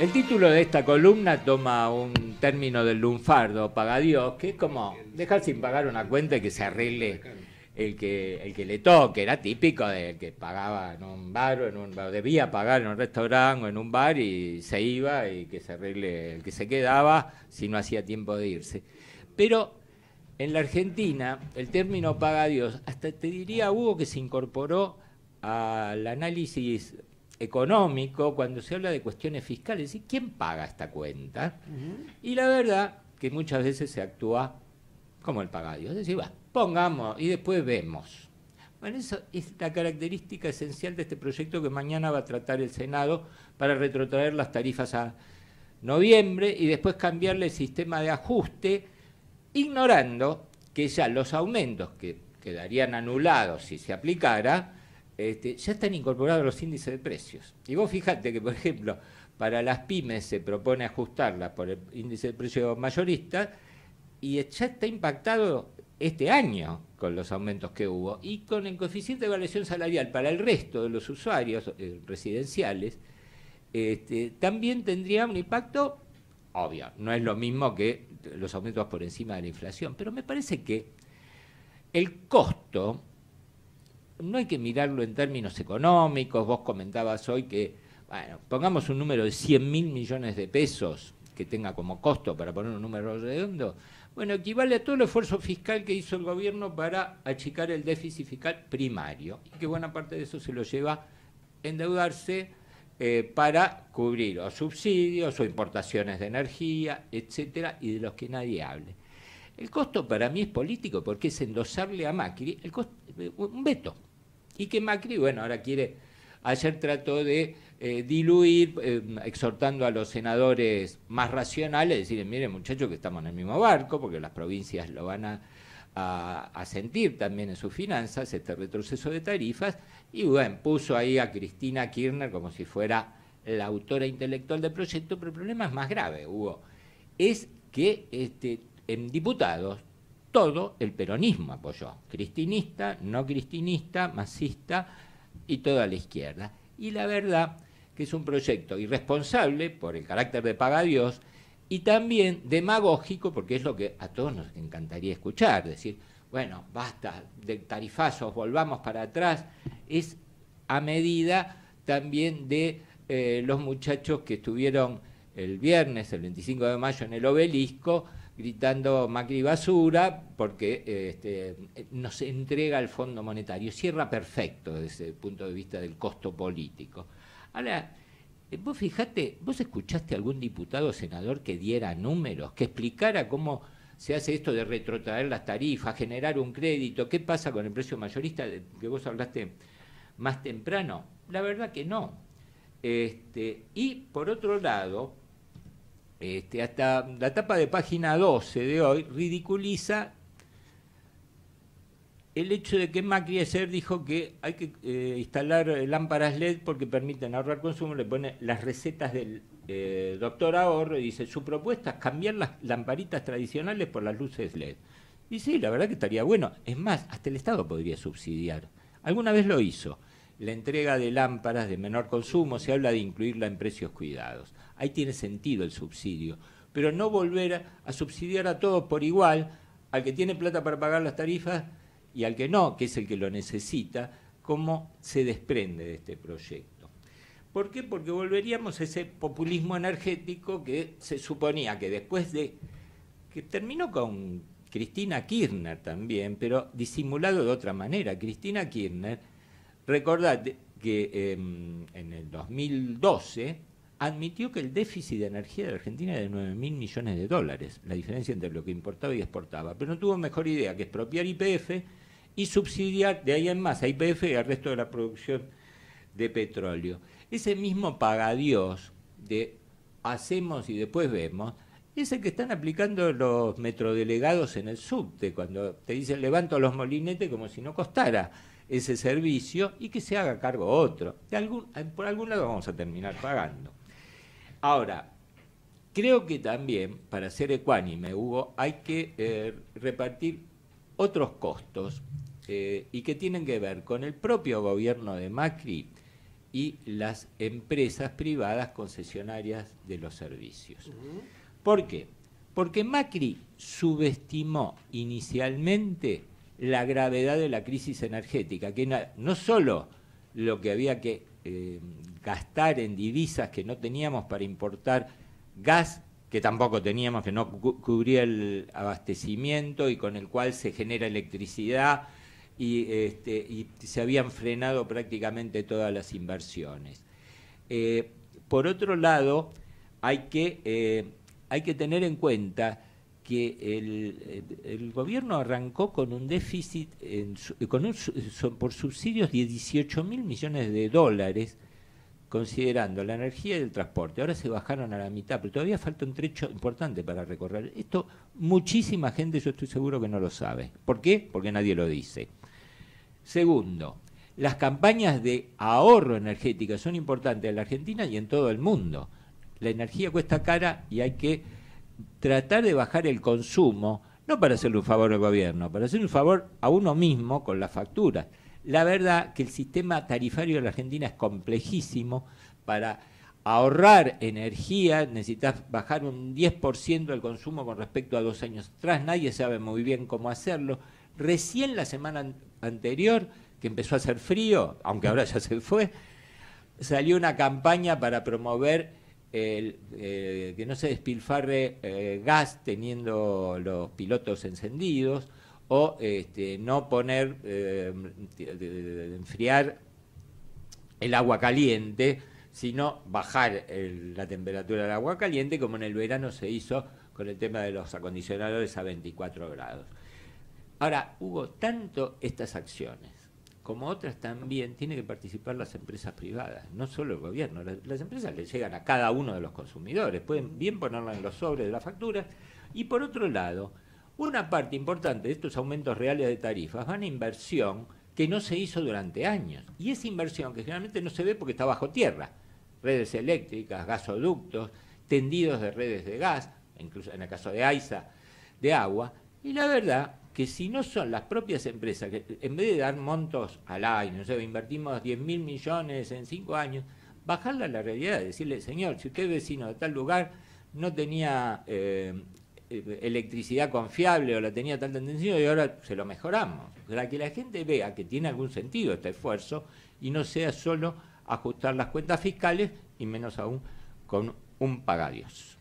El título de esta columna toma un término del lunfardo, Dios, que es como dejar sin pagar una cuenta y que se arregle el que, el que le toque. Era típico de que pagaba en un bar o en un debía pagar en un restaurante o en un bar y se iba y que se arregle el que se quedaba si no hacía tiempo de irse. Pero en la Argentina, el término paga Dios, hasta te diría Hugo que se incorporó al análisis económico, cuando se habla de cuestiones fiscales, ¿y quién paga esta cuenta? Y la verdad que muchas veces se actúa como el pagadio, es decir, va, pongamos y después vemos. Bueno, eso es la característica esencial de este proyecto que mañana va a tratar el Senado para retrotraer las tarifas a noviembre y después cambiarle el sistema de ajuste, ignorando que ya los aumentos que quedarían anulados si se aplicara, este, ya están incorporados los índices de precios. Y vos fijate que, por ejemplo, para las pymes se propone ajustarlas por el índice de precios mayorista y ya está impactado este año con los aumentos que hubo y con el coeficiente de evaluación salarial para el resto de los usuarios eh, residenciales, este, también tendría un impacto, obvio, no es lo mismo que los aumentos por encima de la inflación, pero me parece que el costo no hay que mirarlo en términos económicos. Vos comentabas hoy que, bueno, pongamos un número de 100 mil millones de pesos que tenga como costo, para poner un número redondo, bueno, equivale a todo el esfuerzo fiscal que hizo el gobierno para achicar el déficit fiscal primario, y que buena parte de eso se lo lleva a endeudarse eh, para cubrir o subsidios o importaciones de energía, etcétera, y de los que nadie hable. El costo para mí es político porque es endosarle a Macri el eh, un veto. Y que Macri, bueno, ahora quiere, ayer trató de eh, diluir, em, exhortando a los senadores más racionales, decir, miren muchachos que estamos en el mismo barco, porque las provincias lo van a, sentir también en sus finanzas, este retroceso de tarifas, y bueno, puso ahí a Cristina Kirchner como si fuera la autora intelectual del proyecto, pero el problema es más grave, Hugo, es que este, en diputados todo el peronismo apoyó, cristinista, no cristinista, masista y toda la izquierda. Y la verdad que es un proyecto irresponsable por el carácter de paga Dios y también demagógico porque es lo que a todos nos encantaría escuchar, decir, bueno, basta de tarifazos, volvamos para atrás, es a medida también de eh, los muchachos que estuvieron el viernes, el 25 de mayo, en el obelisco, gritando Macri basura porque este, nos entrega el Fondo Monetario. Cierra perfecto desde el punto de vista del costo político. Ahora, eh, vos fijate, vos escuchaste algún diputado o senador que diera números, que explicara cómo se hace esto de retrotraer las tarifas, generar un crédito, qué pasa con el precio mayorista que vos hablaste más temprano. La verdad que no. Este, y por otro lado, este, hasta la tapa de página 12 de hoy ridiculiza el hecho de que Macri dijo que hay que eh, instalar eh, lámparas LED porque permiten ahorrar consumo, le pone las recetas del eh, doctor Ahorro y dice, su propuesta es cambiar las lamparitas tradicionales por las luces LED. Y sí, la verdad que estaría bueno. Es más, hasta el Estado podría subsidiar. Alguna vez lo hizo la entrega de lámparas de menor consumo, se habla de incluirla en precios cuidados. Ahí tiene sentido el subsidio, pero no volver a subsidiar a todos por igual, al que tiene plata para pagar las tarifas y al que no, que es el que lo necesita, cómo se desprende de este proyecto. ¿Por qué? Porque volveríamos a ese populismo energético que se suponía que después de... que terminó con Cristina Kirchner también, pero disimulado de otra manera. Cristina Kirchner Recordad que em, en el 2012 admitió que el déficit de energía de Argentina era de 9 mil millones de dólares, la diferencia entre lo que importaba y exportaba, pero no tuvo mejor idea que expropiar IPF y subsidiar de ahí en más a IPF y al resto de la producción de petróleo. Ese mismo pagadiós de hacemos y después vemos es el que están aplicando los metrodelegados en el subte, cuando te dicen levanto los molinetes como si no costara ese servicio y que se haga cargo otro. por algún lado vamos a terminar pagando. Ahora, creo que también, para ser ecuánime, Hugo, hay que eh, repartir otros costos eh, y que tienen que ver con el propio gobierno de Macri y las empresas privadas concesionarias de los servicios. ¿Por qué? Porque Macri subestimó inicialmente la gravedad de la crisis energética, que no solo lo que había que eh, gastar en divisas que no teníamos para importar gas, que tampoco teníamos, que no cubría el abastecimiento y con el cual se genera electricidad y, este, se habían frenado prácticamente todas las inversiones. Eh, por otro lado, hay que eh, hay que tener en cuenta que el, eh, gobierno arrancó con un déficit por subsidios de 18 mil millones de dólares, considerando la energía y el transporte. Ahora se bajaron a la mitad, pero todavía falta un trecho importante para recorrer. Esto muchísima gente, yo estoy seguro que no lo sabe. ¿Por qué? Porque nadie lo dice. Segundo, las campañas de ahorro energético son importantes en la Argentina y en todo el mundo la energía cuesta cara y hay que tratar de bajar el consumo, no para hacerle un favor al gobierno, para hacerle un favor a uno mismo con las facturas. La verdad que el sistema tarifario de la Argentina es complejísimo para ahorrar energía, necesitas bajar un 10% el consumo con respecto a dos años atrás, nadie sabe muy bien cómo hacerlo. Recién la semana anterior, que empezó a hacer frío, aunque ahora ya se fue, salió una campaña para promover eh, que no se despilfarre eh, gas teniendo los pilotos encendidos o este, no poner, eh, enfriar el agua caliente, sino bajar la temperatura del agua caliente, como en el verano se hizo con el tema de los acondicionadores a 24 grados. Ahora, hubo tanto estas acciones como otras también, tiene que participar las empresas privadas, no solo el gobierno. Las, empresas le llegan a cada uno de los consumidores, pueden bien ponerla en los sobres de la factura, Y por otro lado, una parte importante de estos aumentos reales de tarifas van a inversión que no se hizo durante años. Y esa inversión que generalmente no se ve porque está bajo tierra, redes eléctricas, gasoductos, tendidos de redes de gas, incluso en el caso de AISA, de agua. Y la verdad que si no son las propias empresas, que en vez de dar montos al año, invertimos 10 mil millones en 5 años, bajarla a la realidad, decirle, señor, si usted es vecino de tal lugar, no tenía eh, eh, electricidad confiable o la tenía tal tendencia y ahora se lo mejoramos. Para que la gente vea que tiene algún sentido este esfuerzo y no sea solo ajustar las cuentas fiscales y menos aún con un pagadios.